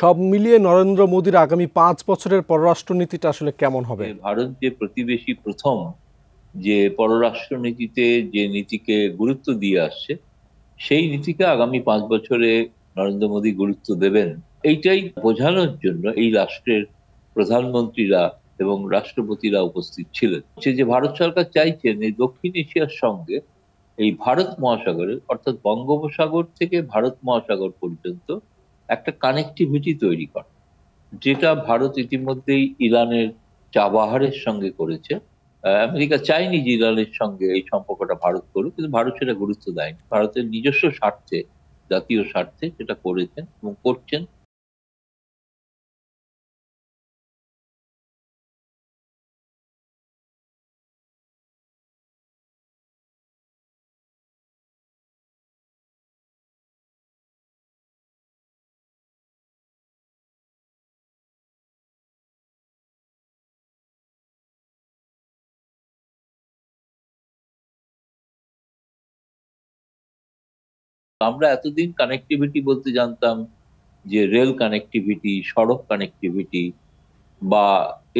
সব মিলিয়ে নরেন্দ্র মোদীর আগামী পাঁচ বছরের পররাষ্ট্রনীতিটা আসলে কেমন হবে ভারত যে প্রতিবেশী প্রথম যে পররাষ্ট্রনীতিতে যে নীতিকে গুরুত্ব দিয়ে আসছে সেই নীতিকে আগামী পাঁচ বছরে নরেন্দ্র মোদী গুরুত্ব দেবেন এইটাই বোঝানোর জন্য এই রাষ্ট্রের প্রধানমন্ত্রীরা এবং রাষ্ট্রপতিরা উপস্থিত ছিলেন সে যে ভারত সরকার চাইছেন এই দক্ষিণ এশিয়ার সঙ্গে এই ভারত মহাসাগরের অর্থাৎ বঙ্গোপসাগর থেকে ভারত মহাসাগর পর্যন্ত একটা কানেক্টিভিটি তৈরি করে যেটা ভারত ইতিমধ্যেই ইরানের চাবাহারের সঙ্গে করেছে আমেরিকা চাইনি যে ইরানের সঙ্গে এই সম্পর্কটা ভারত করুক কিন্তু ভারত সেটা গুরুত্ব দেয়নি ভারতের নিজস্ব স্বার্থে জাতীয় স্বার্থে সেটা করেছেন এবং করছেন আমরা এতদিন কানেক্টিভিটি বলতে জানতাম যে রেল কানেক্টিভিটি সড়ক কানেক্টিভিটি বা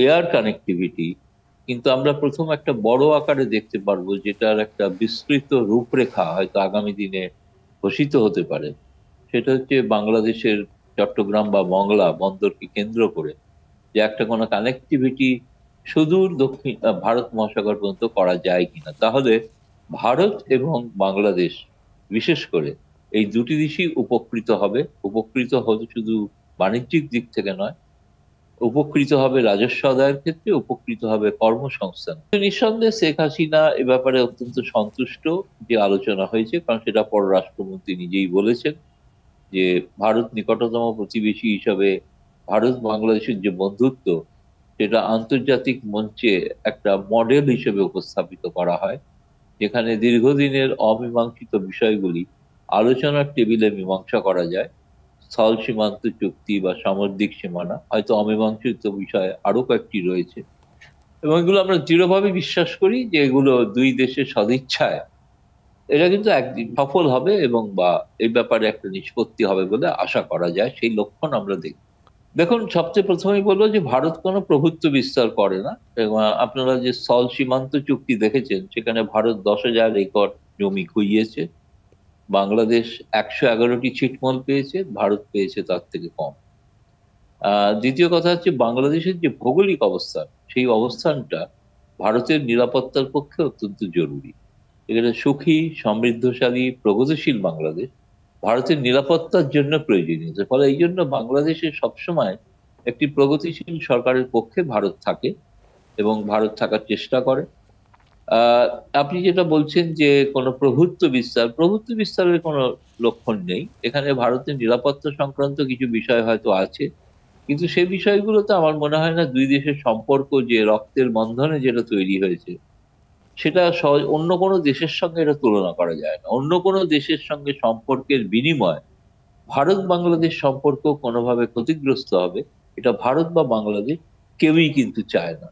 এয়ার কানেক্টিভিটি কিন্তু আমরা প্রথম একটা বড় আকারে দেখতে পারবো যেটার একটা বিস্তৃত রূপরেখা হয়তো আগামী দিনে ঘোষিত হতে পারে সেটা হচ্ছে বাংলাদেশের চট্টগ্রাম বা মংলা বন্দরকে কেন্দ্র করে যে একটা কোনো কানেক্টিভিটি সুদূর দক্ষিণ ভারত মহাসাগর পর্যন্ত করা যায় কিনা তাহলে ভারত এবং বাংলাদেশ বিশেষ করে এই দুটি দেশই উপকৃত হবে উপকৃত হবে শুধু বাণিজ্যিক দিক থেকে নয় উপকৃত হবে রাজস্ব আদায়ের ক্ষেত্রে উপকৃত হবে কর্মসংস্থান নিঃসন্দেহে শেখ হাসিনা এ ব্যাপারে অত্যন্ত সন্তুষ্ট যে আলোচনা হয়েছে কারণ সেটা পররাষ্ট্রমন্ত্রী নিজেই বলেছেন যে ভারত নিকটতম প্রতিবেশী হিসাবে ভারত বাংলাদেশের যে বন্ধুত্ব সেটা আন্তর্জাতিক মঞ্চে একটা মডেল হিসেবে উপস্থাপিত করা হয় যেখানে দীর্ঘদিনের অমীমাংসিত বিষয়গুলি আলোচনার টেবিলে মীমাংসা করা যায় স্থল সীমান্ত চুক্তি বা সামুদ্রিক সীমানা হয়তো অমীমাংসিত বিষয়ে আরো কয়েকটি রয়েছে এবং এগুলো আমরা দৃঢ়ভাবে বিশ্বাস করি যে এগুলো দুই দেশের সদিচ্ছায় এটা কিন্তু একদিন সফল হবে এবং বা এই ব্যাপারে একটা নিষ্পত্তি হবে বলে আশা করা যায় সেই লক্ষণ আমরা দেখি দেখুন সবচেয়ে প্রথমেই বলবো যে ভারত কোনো প্রভুত্ব বিস্তার করে না এবং আপনারা যে স্থল সীমান্ত চুক্তি দেখেছেন সেখানে ভারত দশ হাজার একর জমি খুইয়েছে বাংলাদেশ একশো এগারোটি ছিটমল পেয়েছে ভারত পেয়েছে তার থেকে কম দ্বিতীয় কথা হচ্ছে বাংলাদেশের যে ভৌগোলিক অবস্থান সেই অবস্থানটা ভারতের নিরাপত্তার পক্ষে অত্যন্ত জরুরি এখানে সুখী সমৃদ্ধশালী প্রগতিশীল বাংলাদেশ ভারতের নিরাপত্তার জন্য প্রয়োজনীয় ফলে এই জন্য বাংলাদেশে সবসময় একটি প্রগতিশীল সরকারের পক্ষে ভারত থাকে এবং ভারত থাকার চেষ্টা করে আপনি যেটা বলছেন যে কোন প্রভুত্ব বিস্তার প্রভুত্ব বিস্তারের কোনো লক্ষণ নেই এখানে ভারতের নিরাপত্তা সংক্রান্ত কিছু বিষয় হয়তো আছে কিন্তু সে বিষয়গুলোতে আমার মনে হয় না দুই দেশের সম্পর্ক যে রক্তের বন্ধনে যেটা তৈরি হয়েছে সেটা সহজ অন্য কোনো দেশের সঙ্গে এটা তুলনা করা যায় না অন্য কোনো দেশের সঙ্গে সম্পর্কের বিনিময় ভারত বাংলাদেশ সম্পর্ক কোনোভাবে ক্ষতিগ্রস্ত হবে এটা ভারত বা বাংলাদেশ কেউই কিন্তু চায় না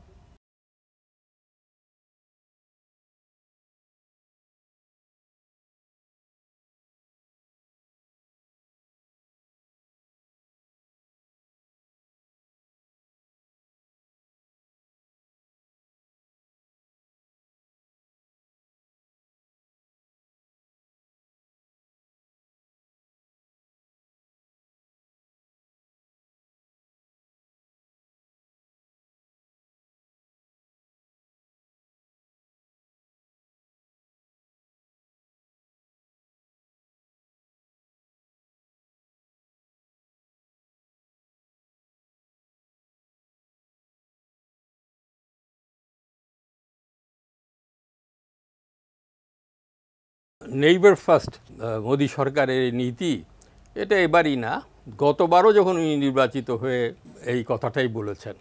নেইবার ফার্স্ট মোদী সরকারের নীতি এটা এবারই না গতবারও যখন উনি নির্বাচিত হয়ে এই কথাটাই বলেছেন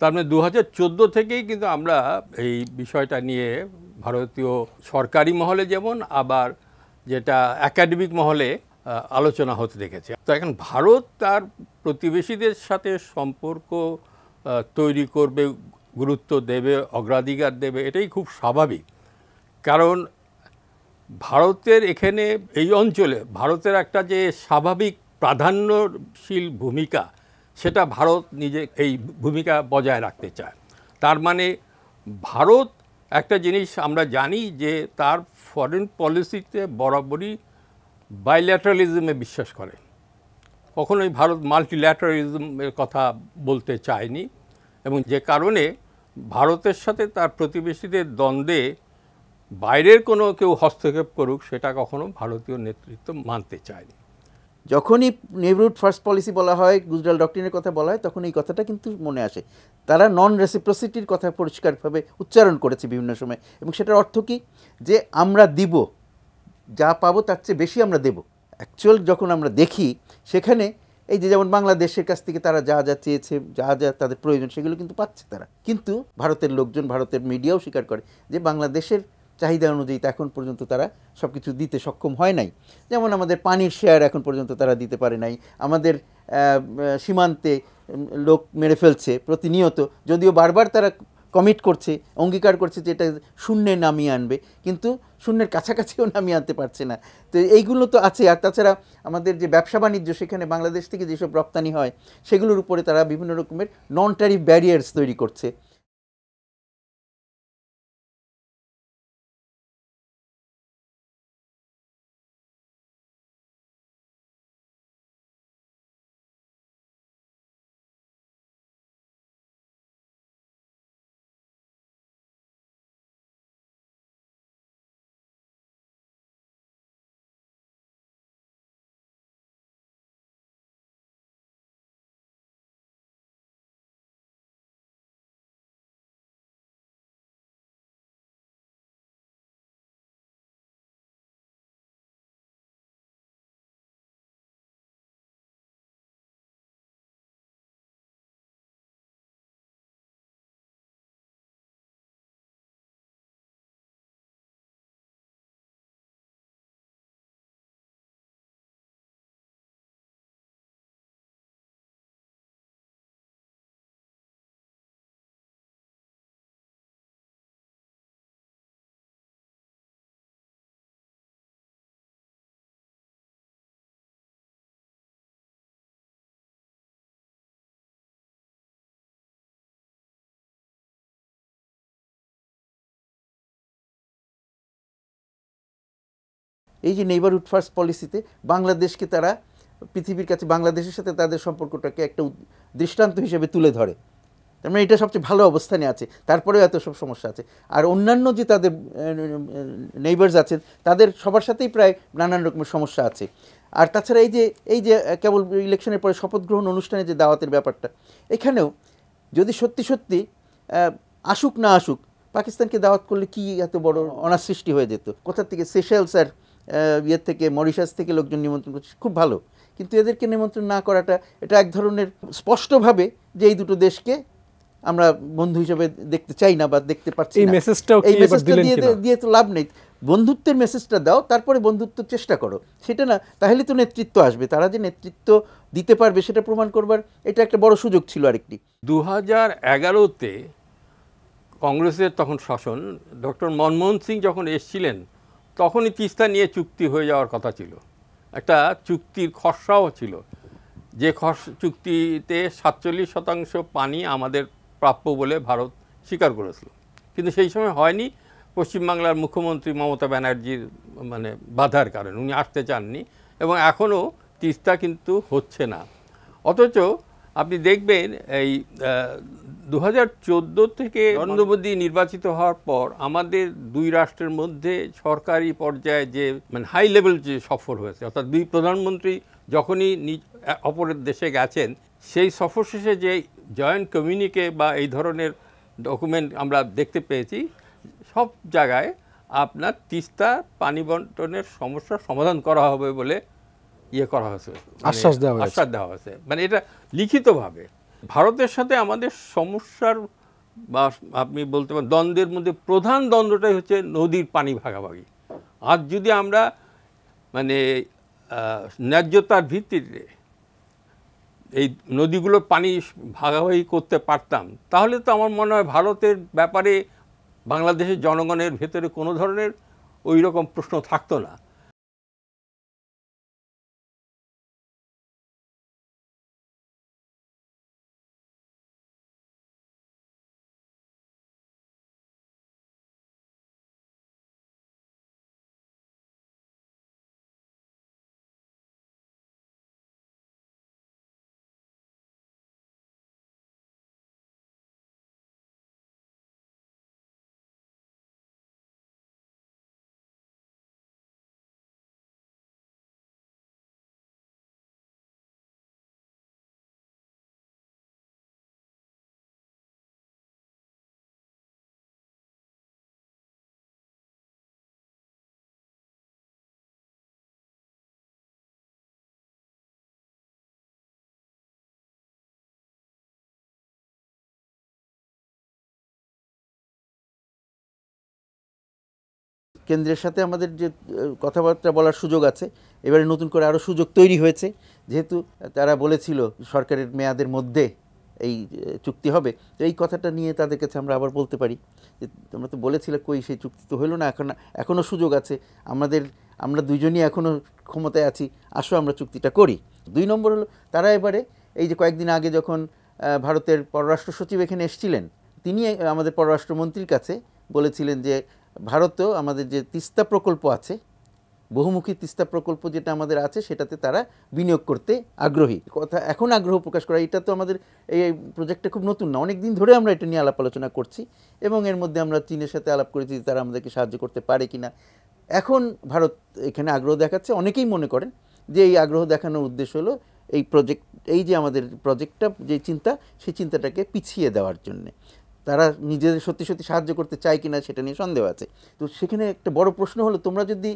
তার মানে দু থেকেই কিন্তু আমরা এই বিষয়টা নিয়ে ভারতীয় সরকারি মহলে যেমন আবার যেটা একাডেমিক মহলে আলোচনা হতে দেখেছে তো এখন ভারত তার প্রতিবেশীদের সাথে সম্পর্ক তৈরি করবে গুরুত্ব দেবে অগ্রাধিকার দেবে এটাই খুব স্বাভাবিক কারণ ভারতের এখানে এই অঞ্চলে ভারতের একটা যে স্বাভাবিক প্রাধান্যশীল ভূমিকা সেটা ভারত নিজে এই ভূমিকা বজায় রাখতে চায় তার মানে ভারত একটা জিনিস আমরা জানি যে তার ফরেন পলিসিতে বরাবরই বাইল্যাটারালিজমে বিশ্বাস করে কখনোই ভারত মাল্টিল্যাটারালিজমের কথা বলতে চায়নি এবং যে কারণে ভারতের সাথে তার প্রতিবেশীদের দ্বন্দ্বে বাইরের কোনো কেউ হস্তক্ষেপ করুক সেটা কখনো ভারতীয় নেতৃত্ব মানতে চায়নি যখনই নেহরুড ফার্স্ট পলিসি বলা হয় গুজরাল ডক্টরিনের কথা বলা হয় তখন এই কথাটা কিন্তু মনে আসে তারা নন রেসিপ্রসিটির কথা পরিষ্কারভাবে উচ্চারণ করেছে বিভিন্ন সময় এবং সেটার অর্থ কি যে আমরা দিব যা পাবো তার চেয়ে বেশি আমরা দেব অ্যাকচুয়াল যখন আমরা দেখি সেখানে এই যে যেমন বাংলাদেশের কাছ থেকে তারা যা যা চেয়েছে যা যা তাদের প্রয়োজন সেগুলো কিন্তু পাচ্ছে তারা কিন্তু ভারতের লোকজন ভারতের মিডিয়াও স্বীকার করে যে বাংলাদেশের চাহিদা অনুযায়ী তো এখন পর্যন্ত তারা সব কিছু দিতে সক্ষম হয় নাই যেমন আমাদের পানির শেয়ার এখন পর্যন্ত তারা দিতে পারে নাই আমাদের সীমান্তে লোক মেরে ফেলছে প্রতিনিয়ত যদিও বারবার তারা কমিট করছে অঙ্গীকার করছে যে এটা শূন্যে নামিয়ে আনবে কিন্তু শূন্যের কাছাকাছিও নামিয়ে আনতে পারছে না তো এইগুলো তো আছে আর তাছাড়া আমাদের যে ব্যবসা বাণিজ্য সেখানে বাংলাদেশ থেকে যেসব রপ্তানি হয় সেগুলোর উপরে তারা বিভিন্ন রকমের নন ট্যারিফ ব্যারিয়ার্স তৈরি করছে এই যে নেইবারহুড ফার্স্ট পলিসিতে বাংলাদেশকে তারা পৃথিবীর কাছে বাংলাদেশের সাথে তাদের সম্পর্কটাকে একটা দৃষ্টান্ত হিসেবে তুলে ধরে তার মানে এটা সবচেয়ে ভালো অবস্থানে আছে তারপরেও এত সব সমস্যা আছে আর অন্যান্য যে তাদের নেইবার্স আছেন তাদের সবার সাথেই প্রায় নানান রকমের সমস্যা আছে আর তাছাড়া এই যে এই যে কেবল ইলেকশনের পরে শপথ গ্রহণ অনুষ্ঠানে যে দাওয়াতের ব্যাপারটা এখানেও যদি সত্যি সত্যি আসুক না আসুক পাকিস্তানকে দাওয়াত করলে কি এত বড় সৃষ্টি হয়ে যেত কোথার থেকে সেশেলস আর ইয়ের থেকে মরিশাস থেকে লোকজন নিমন্ত্রণ করছে খুব ভালো কিন্তু এদেরকে নিমন্ত্রণ না করাটা এটা এক ধরনের স্পষ্টভাবে যে এই দুটো দেশকে আমরা বন্ধু হিসেবে দেখতে চাই না বা দেখতে পাচ্ছি এই এই মেসেজটা দিয়ে দিয়ে তো লাভ নেই বন্ধুত্বের মেসেজটা দাও তারপরে বন্ধুত্ব চেষ্টা করো সেটা না তাহলে তো নেতৃত্ব আসবে তারা যে নেতৃত্ব দিতে পারবে সেটা প্রমাণ করবার এটা একটা বড় সুযোগ ছিল আরেকটি দু হাজার এগারোতে কংগ্রেসের তখন শাসন ডক্টর মনমোহন সিং যখন এসছিলেন তখনই তিস্তা নিয়ে চুক্তি হয়ে যাওয়ার কথা ছিল একটা চুক্তির খসড়াও ছিল যে খস চুক্তিতে সাতচল্লিশ শতাংশ পানি আমাদের প্রাপ্য বলে ভারত স্বীকার করেছিল কিন্তু সেই সময় হয়নি পশ্চিমবাংলার মুখ্যমন্ত্রী মমতা ব্যানার্জির মানে বাধার কারণ উনি আসতে চাননি এবং এখনও তিস্তা কিন্তু হচ্ছে না অথচ আপনি দেখবেন এই দু থেকে নরেন্দ্র মোদী নির্বাচিত হওয়ার পর আমাদের দুই রাষ্ট্রের মধ্যে সরকারি পর্যায়ে যে মানে হাই লেভেল যে সফর হয়েছে অর্থাৎ দুই প্রধানমন্ত্রী যখনই অপরের দেশে গেছেন সেই সফর শেষে যে জয়েন্ট কমিউনিকে বা এই ধরনের ডকুমেন্ট আমরা দেখতে পেয়েছি সব জায়গায় আপনার তিস্তা পানি বন্টনের সমস্যার সমাধান করা হবে বলে ইয়ে করা হয়েছে মানে আশ্বাস দেওয়া হয়েছে আশ্বাস দেওয়া হয়েছে মানে এটা লিখিতভাবে ভারতের সাথে আমাদের সমস্যার বা আপনি বলতে পারেন দ্বন্দ্বের মধ্যে প্রধান দ্বন্দ্বটাই হচ্ছে নদীর পানি ভাগাভাগি আজ যদি আমরা মানে ন্যায্যতার ভিত্তিতে এই নদীগুলোর পানি ভাগাভাগি করতে পারতাম তাহলে তো আমার মনে হয় ভারতের ব্যাপারে বাংলাদেশের জনগণের ভেতরে কোনো ধরনের ওই রকম প্রশ্ন থাকতো না কেন্দ্রের সাথে আমাদের যে কথাবার্তা বলার সুযোগ আছে এবারে নতুন করে আরও সুযোগ তৈরি হয়েছে যেহেতু তারা বলেছিল সরকারের মেয়াদের মধ্যে এই চুক্তি হবে তো এই কথাটা নিয়ে তাদের কাছে আমরা আবার বলতে পারি যে তোমরা তো বলেছিলে কই সেই চুক্তি তো হইলো না এখন এখনও সুযোগ আছে আমাদের আমরা দুজনই এখনও ক্ষমতায় আছি আসো আমরা চুক্তিটা করি দুই নম্বর হলো তারা এবারে এই যে কয়েকদিন আগে যখন ভারতের পররাষ্ট্র সচিব এখানে এসেছিলেন তিনি আমাদের পররাষ্ট্রমন্ত্রীর কাছে বলেছিলেন যে ভারতেও আমাদের যে তিস্তা প্রকল্প আছে বহুমুখী তিস্তা প্রকল্প যেটা আমাদের আছে সেটাতে তারা বিনিয়োগ করতে আগ্রহী কথা এখন আগ্রহ প্রকাশ করা এটা তো আমাদের এই প্রজেক্টটা খুব নতুন না অনেক দিন ধরে আমরা এটা নিয়ে আলাপ আলোচনা করছি এবং এর মধ্যে আমরা চীনের সাথে আলাপ করেছি যে তারা আমাদেরকে সাহায্য করতে পারে কি না এখন ভারত এখানে আগ্রহ দেখাচ্ছে অনেকেই মনে করেন যে এই আগ্রহ দেখানোর উদ্দেশ্য হলো এই প্রজেক্ট এই যে আমাদের প্রজেক্টটা যে চিন্তা সেই চিন্তাটাকে পিছিয়ে দেওয়ার জন্যে তারা নিজেদের সত্যি সত্যি সাহায্য করতে চায় কিনা সেটা নিয়ে সন্দেহ আছে তো সেখানে একটা বড় প্রশ্ন হলো তোমরা যদি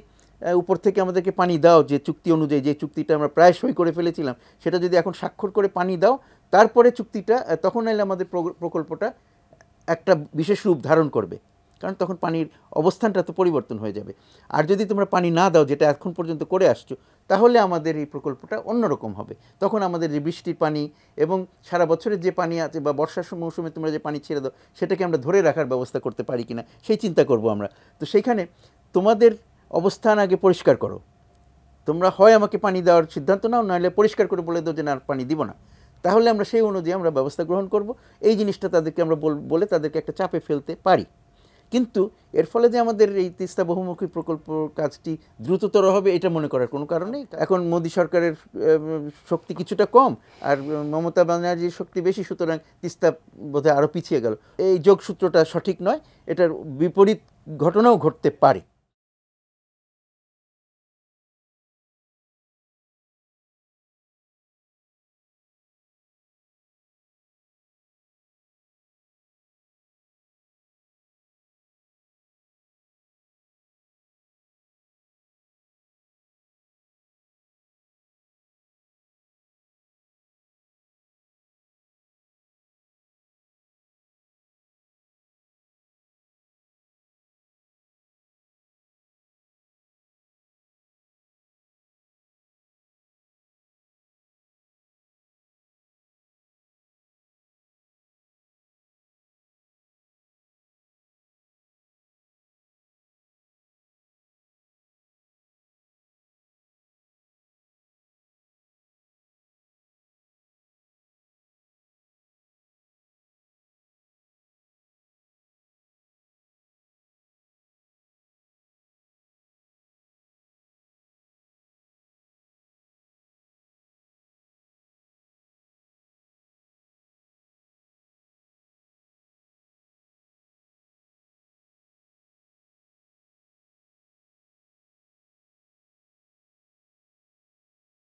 উপর থেকে আমাদেরকে পানি দাও যে চুক্তি অনুযায়ী যে চুক্তিটা আমরা প্রায় সই করে ফেলেছিলাম সেটা যদি এখন স্বাক্ষর করে পানি দাও তারপরে চুক্তিটা তখন এলে আমাদের প্রকল্পটা একটা বিশেষ রূপ ধারণ করবে কারণ তখন পানির অবস্থানটা তো পরিবর্তন হয়ে যাবে আর যদি তোমরা পানি না দাও যেটা এখন পর্যন্ত করে আসছো তাহলে আমাদের এই প্রকল্পটা অন্যরকম হবে তখন আমাদের যে বৃষ্টির পানি এবং সারা বছরের যে পানি আছে বা বর্ষার মৌসুমে তোমরা যে পানি ছেড়ে দাও সেটাকে আমরা ধরে রাখার ব্যবস্থা করতে পারি কিনা সেই চিন্তা করব আমরা তো সেইখানে তোমাদের অবস্থান আগে পরিষ্কার করো তোমরা হয় আমাকে পানি দেওয়ার সিদ্ধান্ত নাও নাহলে পরিষ্কার করে বলে দাও যে না পানি দিব না তাহলে আমরা সেই অনুযায়ী আমরা ব্যবস্থা গ্রহণ করব এই জিনিসটা তাদেরকে আমরা বলে তাদেরকে একটা চাপে ফেলতে পারি কিন্তু এর ফলে যে আমাদের এই তিস্তা বহুমুখী প্রকল্প কাজটি দ্রুততর হবে এটা মনে করার কোনো কারণে এখন মোদী সরকারের শক্তি কিছুটা কম আর মমতা ব্যানার্জির শক্তি বেশি সুতরাং তিস্তা বোধহয় আরও পিছিয়ে গেল এই যোগসূত্রটা সঠিক নয় এটার বিপরীত ঘটনাও ঘটতে পারে